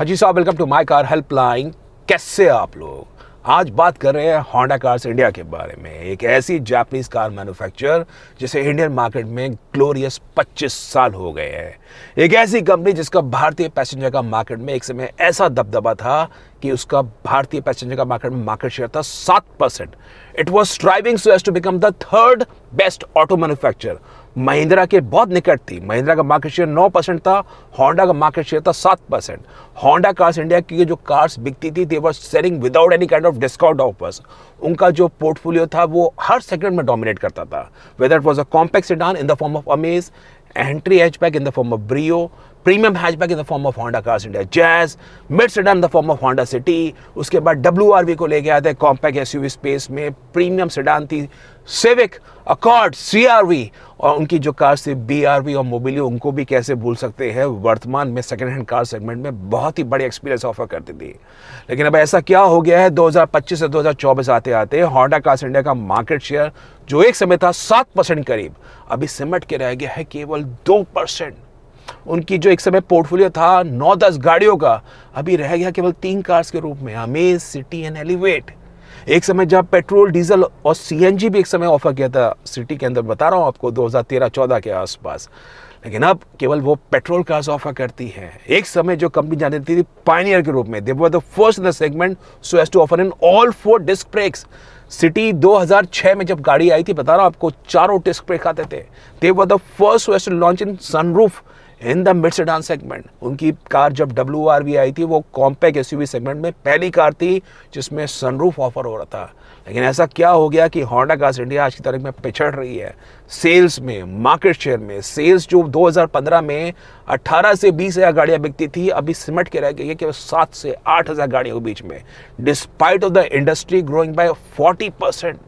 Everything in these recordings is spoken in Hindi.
हाजी साहब welcome to my car helpline कैसे आप लोग आज बात कर रहे हैं होंडा कार्स इंडिया के बारे में एक ऐसी जापानीज कार मैन्युफैक्चर जिसे इंडियन मार्केट में ग्लोरियस 25 साल हो गए हैं एक ऐसी कंपनी जिसका भारतीय पैसेंजर का मार्केट में एक समय ऐसा दबदबा था कि उसका भारतीय पैसेंजर का मार्केट में मार्केट शेयर था सात percent it was striving so as to become the third best auto manufacture Mahindra के बहुत निकट थी महिंद्रा का मार्केट शेयर नौ परसेंट था होंडा का मार्केट शेयर था सात परसेंट होंडा कार्स इंडिया की जो कार्स बिकती थी they were selling without any kind of discount offers उनका जो पोर्टफोलियो था वो हर सेगमेंट में डोमिनेट करता था whether it was a compact sedan in the form of Amaze entry hatchback in the form of Brio, premium hatchback in the form of Honda cars India Jazz mid sedan in the form of Honda City उसके बाद डब्ल्यू को लेके आते हैं कॉम्पैक्ट एस स्पेस में प्रीमियम सेडान थी सिविक अकॉर्ड सीआरवी और उनकी जो कार्स थी वी और मोबिलियो उनको भी कैसे भूल सकते हैं वर्तमान में सेकेंड हैंड कार सेगमेंट में बहुत ही बड़े एक्सपीरियंस ऑफर करती थी लेकिन अब ऐसा क्या हो गया है 2025 से 2024 आते आते हॉडा कार्स इंडिया का मार्केट शेयर जो एक समय था सात परसेंट करीब अभी सिमट के रह गया है केवल दो परसेंट उनकी जो एक समय पोर्टफोलियो था नौ दस गाड़ियों का अभी रह गया केवल तीन कार्स के रूप में अमेज सिटी एंड एलिवेट एक समय जब पेट्रोल डीजल और सीएनजी भी एक समय ऑफर किया था सिटी के अंदर बता रहा हूँ आपको 2013-14 के आसपास लेकिन अब केवल वो पेट्रोल कार्स ऑफर करती है एक समय जो कंपनी जाने जाती थी पाइनियर के रूप में they were the first in the segment so as to offer in all four disc brakes City 2006 में जब गाड़ी आई थी बता रहा हूँ आपको चारों डिस्क ब्रेक आते थे they were the first west launch in sunroof in the mid sedan segment उनकी कार जब डब्ल्यू आर वी आई थी वो कॉम्पैक्ट एस सेगमेंट में पहली कार थी जिसमें सनरूफ ऑफर हो रहा था लेकिन ऐसा क्या हो गया कि हॉन्डा कार्स इंडिया आज की तारीख में पिछड़ रही है सेल्स में मार्केट शेयर में सेल्स जो 2015 में 18 से 20 हज़ार गाड़ियाँ बिकती थी अभी सिमट के रह गई है केवल सात से आठ हज़ार गाड़ियों के बीच में despite of the industry growing by 40 percent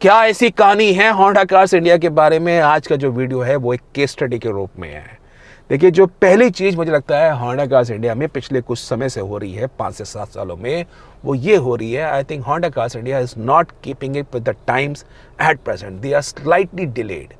क्या ऐसी कहानी है हॉन्डा कार्स इंडिया के बारे में आज का जो वीडियो है वो एक केस स्टडी के रूप में है देखिए जो पहली चीज़ मुझे लगता है होंडा कार्स इंडिया में पिछले कुछ समय से हो रही है पांच से सात सालों में वो ये हो रही है I think Honda cars India is not keeping it with the times at present they are slightly delayed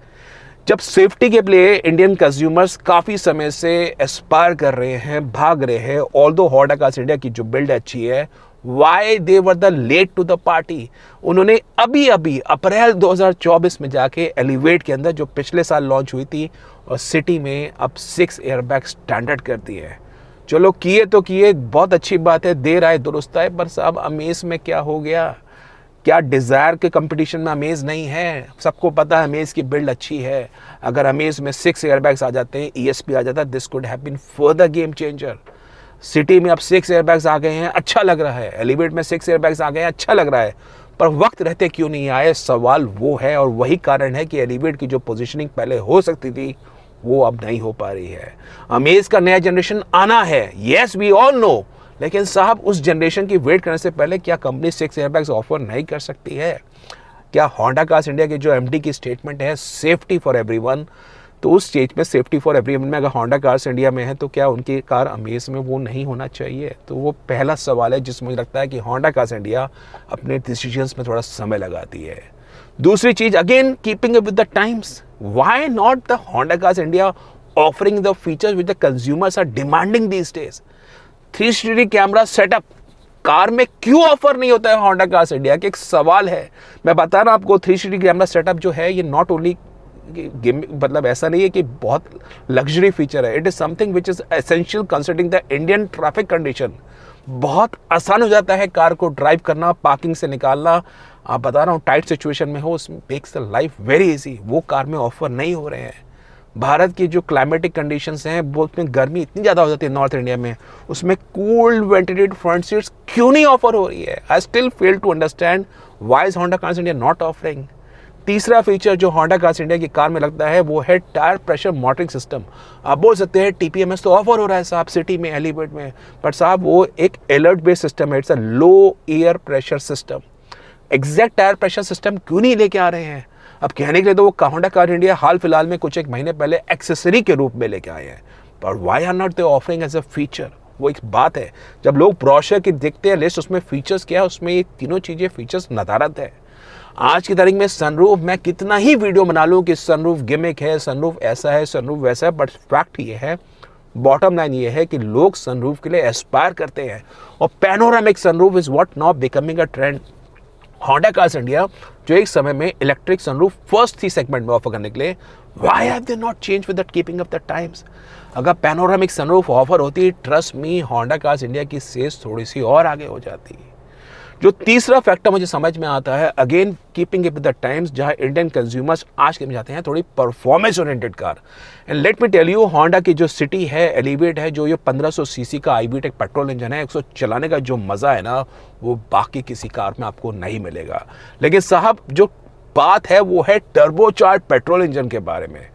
जब सेफ्टी के लिए इंडियन कंज्यूमर्स काफ़ी समय से एस्पायर कर रहे हैं भाग रहे हैं ऑल दो हॉडा कार्स इंडिया की जो बिल्ड अच्छी है why they were the late to the party उन्होंने अभी अभी अप्रैल 2024 में जाके एलिवेट के अंदर जो पिछले साल लॉन्च हुई थी और सिटी में अब सिक्स एयरबैग स्टैंडर्ड करती है चलो किए तो किए बहुत अच्छी बात है देर आए दुरुस्त आए पर साहब अमेज में क्या हो गया क्या डिज़ायर के कंपटीशन में अमेज नहीं है सबको पता है अमेज की बिल्ड अच्छी है अगर अमेज में सिक्स एयरबैग्स आ जाते हैं ईएसपी e आ जाता है this could have been further game changer City में अब सिक्स एयरबैग्स आ गए हैं अच्छा लग रहा है एलिवेट में सिक्स एयरबैग्स आ गए हैं अच्छा लग रहा है पर वक्त रहते क्यों नहीं आए सवाल वो है और वही कारण है कि एलिवेट की जो पोजीशनिंग पहले हो सकती थी वो अब नहीं हो पा रही है अमेज का नया जनरेशन आना है येस वी ऑल नो लेकिन साहब उस जनरेशन की वेट करने से पहले क्या कंपनी सिक्स एयरबैग्स ऑफर नहीं कर सकती है क्या हॉन्डा कार्स इंडिया की जो एमडी की स्टेटमेंट है सेफ्टी फॉर एवरीवन तो उस स्टेज में सेफ्टी फॉर एवरी में अगर होंडा कार्स इंडिया में है तो क्या उनकी कार अमेज में वो नहीं होना चाहिए तो वो पहला सवाल है जिस मुझे लगता है कि होंडा कार्स इंडिया अपने डिसीजंस में थोड़ा समय लगाती है दूसरी चीज़ again keeping with the times why not the Honda cars India the features with the consumers are demanding these days three sixty camera setup car में क्यों ऑफर नहीं होता है होंडा कार्स इंडिया के एक सवाल है मैं बता रहा हूँ आपको थ्री 360 कैमरा सेटअप जो है ये नॉट ओनली मतलब ऐसा नहीं है कि बहुत लग्जरी फीचर है it is something which is essential considering the Indian traffic condition बहुत आसान हो जाता है कार को ड्राइव करना पार्किंग से निकालना आप बता रहा हूँ टाइट सिचुएशन में हो उस makes the life very easy वो कार में ऑफर नहीं हो रहे हैं भारत की जो क्लाइमेटिक कंडीशन हैं वो उसमें गर्मी इतनी ज़्यादा हो जाती है नॉर्थ इंडिया में उसमें कोल्ड वेंटिलेटेड फ्रंट सीट्स क्यों नहीं ऑफर हो रही है I still fail to understand why is Honda India not offering तीसरा फीचर जो होंडा कार्स इंडिया की कार में लगता है वो है टायर प्रेशर मॉटरिंग सिस्टम आप बोल सकते हैं टी तो ऑफर हो रहा है साहब सिटी में एलिवेट में बट साहब वो एक अलर्ट बेस्ड सिस्टम है it's a low air pressure system exact tyre pressure system क्यों नहीं लेके आ रहे हैं अब कहने के लिए तो वो होंडा कार इंडिया हाल फिलहाल में कुछ एक महीने पहले एक्सेसरी के रूप में लेके आए हैं but why are not they offering as a feature वो एक बात है जब लोग ब्रॉशर की देखते हैं लिस्ट उसमें फीचर्स क्या है उसमें ये तीनों चीज़ें फीचर्स नदारत है आज की तारीख में सनरूफ मैं कितना ही वीडियो बना लूँ कि सनरूफ गिमिक है सनरूफ ऐसा है सनरूफ वैसा है बट फैक्ट ये है बॉटम लाइन ये है कि लोग सनरूफ के लिए एस्पायर करते हैं और panoramic sunroof is what not becoming a trend Honda cars India जो एक समय में इलेक्ट्रिक सनरूफ फर्स्ट थी सेगमेंट में ऑफर करने के लिए why have they not change with keeping up the times अगर पैनोरामिक सनरूफ ऑफर होती trust me Honda cars India की सेल्स थोड़ी सी और आगे हो जाती है जो तीसरा फैक्टर मुझे समझ में आता है again keeping up the times जहां इंडियन कंज्यूमर्स आज के में जाते हैं थोड़ी performance oriented car and let me tell you Honda की जो सिटी है एलिवेट है जो ये 1500 सीसी का आई टेक पेट्रोल इंजन है एक चलाने का जो मज़ा है ना वो बाकी किसी कार में आपको नहीं मिलेगा लेकिन साहब जो बात है वो है टर्बोचार्ज पेट्रोल इंजन के बारे में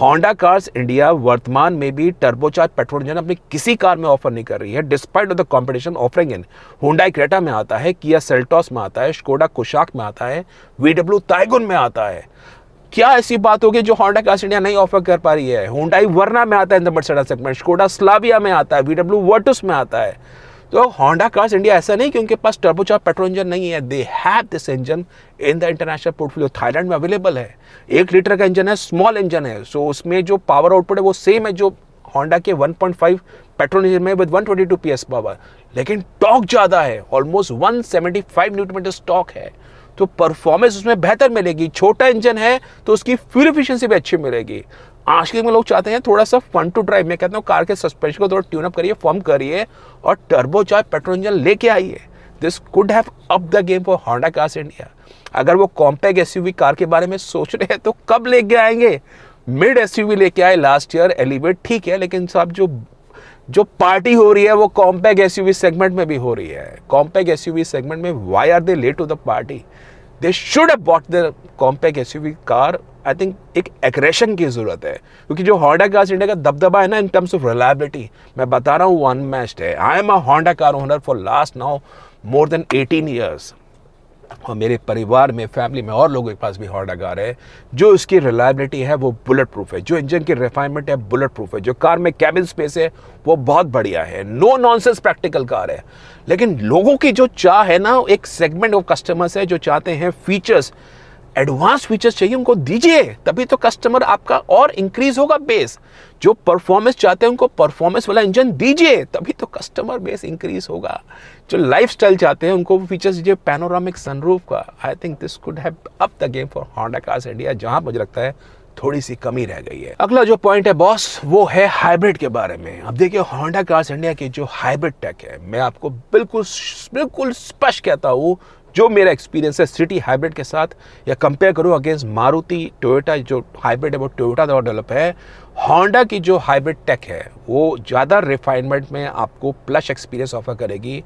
होंडा कार्स इंडिया वर्तमान में भी टर्बोचार्ज पेट्रोल इंजन अपनी किसी कार में ऑफर नहीं कर रही है despite of the competition offering in Honda Creta में आता है किया सेल्टॉस में आता है शकोडा कुशाक में आता है वीडब्ल्यू ताइगुन में आता है क्या ऐसी बात होगी जो होंडा कार्स इंडिया नहीं ऑफर कर पा रही है होंडाई वर्ना में आता है in the segment Skoda Slavia में आता है वीडब्ल्यू वर्टुस में आता है तो होंडा कार्स इंडिया ऐसा नहीं कि उनके पास टर्बोचार्ज पेट्रोल इंजन नहीं है they have this engine in the international portfolio Thailand में अवेलेबल है एक लीटर का इंजन है स्मॉल इंजन है सो so उसमें जो पावर आउटपुट है वो सेम है जो होंडा के 1.5 पेट्रोल इंजन में विद 122 एस पावर लेकिन टॉक ज़्यादा है almost one seventy five metre stock है तो परफॉर्मेंस उसमें बेहतर मिलेगी छोटा इंजन है तो उसकी फ्यूल इफिशियंसी भी अच्छी मिलेगी आजकल में लोग चाहते हैं थोड़ा सा फन टू ड्राइव मैं कहता हूँ कार के सस्पेंशन को थोड़ा ट्यूनअप करिए फॉर्म करिए और टर्बो चाहे पेट्रोल इंजन लेके आइए this could have up the game for Honda cars India अगर वो कॉम्पैक्ट एस कार के बारे में सोच रहे हैं तो कब लेके आएंगे मिड एस लेके आए लास्ट ईयर एलिवेट ठीक है लेकिन साहब जो जो पार्टी हो रही है वो कॉम्पैक्ट एस सेगमेंट में भी हो रही है कॉम्पैक्ट एस सेगमेंट में why are they late to the party they should have bought the compact SUV car I think एक एग्रेशन की ज़रूरत है क्योंकि जो हॉन्डा कार्स इंडिया का दबदबा है ना इन टर्म्स ऑफ रिलायबिलिटी मैं बता रहा हूँ वन मैस्ट है I am a Honda car owner for last now more than eighteen years और मेरे परिवार में फैमिली में और लोगों के पास भी हॉर्डा कार है जो उसकी रिलायबिलिटी है वो बुलेट प्रूफ है जो इंजन की रिफाइनमेंट है बुलेट प्रूफ है जो कार में कैबिन स्पेस है वो बहुत बढ़िया है नो नॉनसेंस प्रैक्टिकल कार है लेकिन लोगों की जो चाह है ना एक सेगमेंट ऑफ कस्टमर्स है जो चाहते हैं फीचर्स एडवांस फीचर्स चाहिए उनको दीजिए तभी तो कस्टमर आपका और इंक्रीज होगा बेस जो परफॉर्मेंस चाहते हैं उनको परफॉर्मेंस वाला इंजन दीजिए तभी तो कस्टमर बेस इंक्रीज होगा जो लाइफस्टाइल चाहते हैं उनको फीचर्स दीजिए पैनोरामिक सनरूफ का I think this could have up the game for Honda cars India जहां मुझे लगता है थोड़ी सी कमी रह गई है अगला जो पॉइंट है बॉस वो है हाइब्रिड के बारे में अब देखिए हॉन्डा कार्स इंडिया की जो हाइब्रिड टेक है मैं आपको बिल्कुल बिल्कुल स्पष्ट कहता हूँ जो मेरा एक्सपीरियंस है सिटी हाइब्रिड के साथ या कंपेयर करूँ अगेंस्ट मारुति टोयोटा जो हाइब्रिड है वो टोयोटा द्वारा डेवलप है होंडा की जो हाइब्रिड टेक है वो ज़्यादा रिफाइनमेंट में आपको प्लस एक्सपीरियंस ऑफर करेगी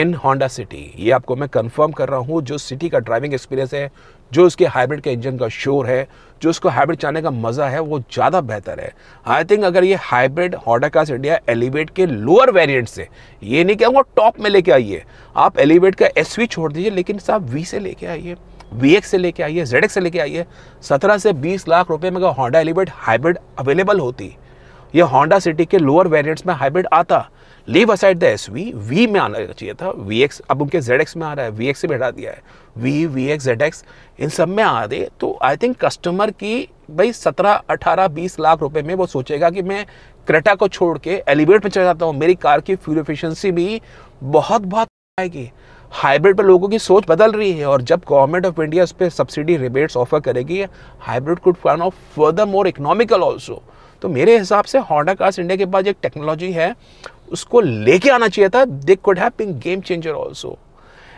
इन होंडा सिटी ये आपको मैं कंफर्म कर रहा हूँ जो सिटी का ड्राइविंग एक्सपीरियंस है जो उसके हाइब्रिड के इंजन का शोर है जो उसको हाइब्रिड चलाने का मज़ा है वो ज़्यादा बेहतर है आई थिंक अगर ये हाइब्रिड हॉडा कास्ट इंडिया एलिवेट के लोअर वेरियंट से ये नहीं कहूँगा टॉप में लेके आइए आप एलिवेट का एस छोड़ दीजिए लेकिन साहब वी से लेके आइए वी से लेके आइए जेड से लेके आइए सत्रह से बीस लाख रुपये में अगर हॉडा एलिवेट हाइब्रिड अवेलेबल होती ये होंडा सिटी के लोअर वेरिएंट्स में हाइब्रिड आता leave aside the S V V में आना चाहिए था वी एक्स अब उनके जेड एक्स में आ रहा है वी एक्स से बैठा दिया है V V X Z X इन सब में आ दे तो आई थिंक कस्टमर की भाई सत्रह अठारह बीस लाख रुपए में वो सोचेगा कि मैं क्रेटा को छोड़ के एलिवेट पर चला जाता हूँ मेरी कार की फ्यूल एफिशिएंसी भी बहुत बहुत आएगी हाइब्रिड पर लोगों की सोच बदल रही है और जब गवर्नमेंट ऑफ इंडिया उस पर सब्सिडी रिबेट्स ऑफर करेगी hybrid could turn of further more economical also तो मेरे हिसाब से हॉन्डा कार्स इंडिया के पास एक टेक्नोलॉजी है उसको लेके आना चाहिए था they could have been game changer also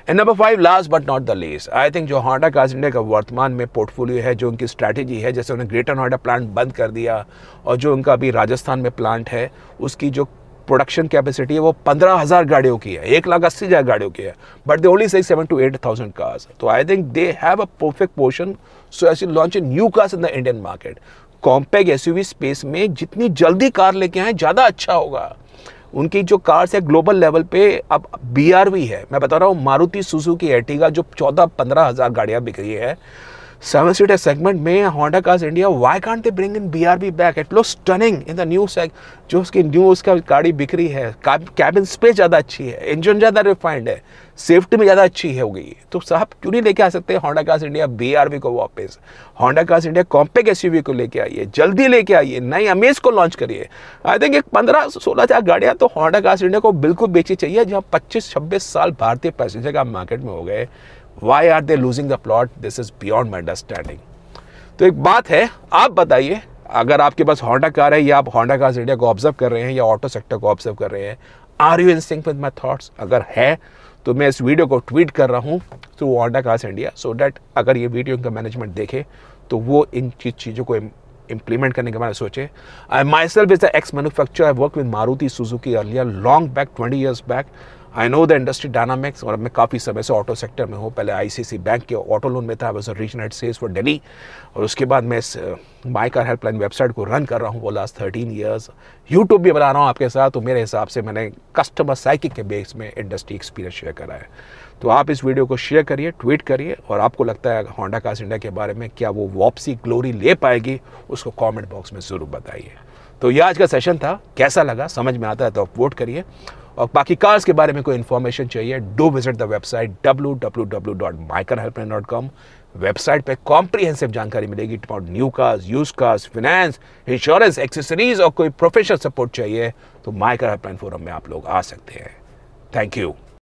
and number five last but not the less I think जो हॉन्डा कार्स इंडिया का वर्तमान में पोर्टफोलियो है जो उनकी स्ट्रैटेजी है जैसे उन्होंने ग्रेटर नोएडा प्लांट बंद कर दिया और जो उनका अभी राजस्थान में प्लांट है उसकी जो प्रोडक्शन कैपेसिटी है वो पंद्रह हज़ार गाड़ियों की है एक लाख अस्सी हज़ार गाड़ियों की है बट दे ओनली सही seven two eight thousand cars तो I think they have a perfect portion so as you launch a new cars in the Indian market compact SUV space में जितनी जल्दी कार लेके आए ज़्यादा अच्छा होगा उनकी जो कार्स है ग्लोबल लेवल पे अब बी है मैं बता रहा हूँ मारुति सुजुकी एटिगा जो चौदह पंद्रह हज़ार गाड़ियाँ बिक रही है सेवन सीटर सेगमेंट में Honda Cars India why can't they bring in BRB back it looks stunning in the new seg जो उसकी न्यू उसका गाड़ी बिक्री है कैबिन स्पेस ज़्यादा अच्छी है इंजन ज़्यादा रिफाइंड है सेफ्टी में ज़्यादा अच्छी है हो गई तो साहब क्यों नहीं लेके आ सकते Honda cars India B R V को वापस Honda cars India compact S U V को लेके आइए जल्दी लेके आइए नई अमेज को लॉन्च करिए आई थिंक एक पंद्रह सोलह चार गाड़ियाँ तो होंडा कार्स इंडिया को बिल्कुल बेची चाहिए जहाँ पच्चीस छब्बीस साल भारतीय पैसेंजर का मार्केट में हो गए why are they losing the plot this is beyond my understanding तो एक बात है आप बताइए अगर आपके पास होंडा कार है या आप होंडा कार इंडिया को ऑब्जर्व कर रहे हैं या ऑटो सेक्टर को ऑब्जर्व कर रहे हैं are you in sync with my thoughts अगर है तो मैं इस वीडियो को ट्वीट कर रहा हूँ through Honda cars India so that अगर ये वीडियो इनका मैनेजमेंट देखे तो वो इन चीज़ों को इम्प्लीमेंट करने के बारे में सोचे I myself is the ex manufacture I work with Maruti Suzuki earlier long back twenty years back I know the industry dynamics और मैं काफ़ी समय से ऑटो सेक्टर में हूँ पहले आईसीसी बैंक के ऑटो लोन में था was regional sales for Delhi और उसके बाद मैं इस माई कार हेल्पलाइन वेबसाइट को रन कर रहा हूँ वो लास्ट थर्टीन ईयर्स यूट्यूब भी बना रहा हूँ आपके साथ तो मेरे हिसाब से मैंने कस्टमर साइकिल के बेस में इंडस्ट्री एक्सपीरियंस शेयर करा है तो आप इस वीडियो को शेयर करिए ट्वीट करिए और आपको लगता है होंडा कास इंडिया के बारे में क्या वो वापसी ग्लोरी ले पाएगी उसको कॉमेंट बॉक्स में ज़रूर बताइए तो ये आज का सेशन था कैसा लगा समझ में आता है तो आप वोट करिए और बाकी कार्स के बारे में कोई इन्फॉर्मेशन चाहिए do visit the website com website पे कॉम्प्रीहेंसिव जानकारी मिलेगी about new cars used cars finance insurance accessories और कोई प्रोफेशनल सपोर्ट चाहिए तो माइकर हेल्पलाइन फोरम में आप लोग आ सकते हैं थैंक यू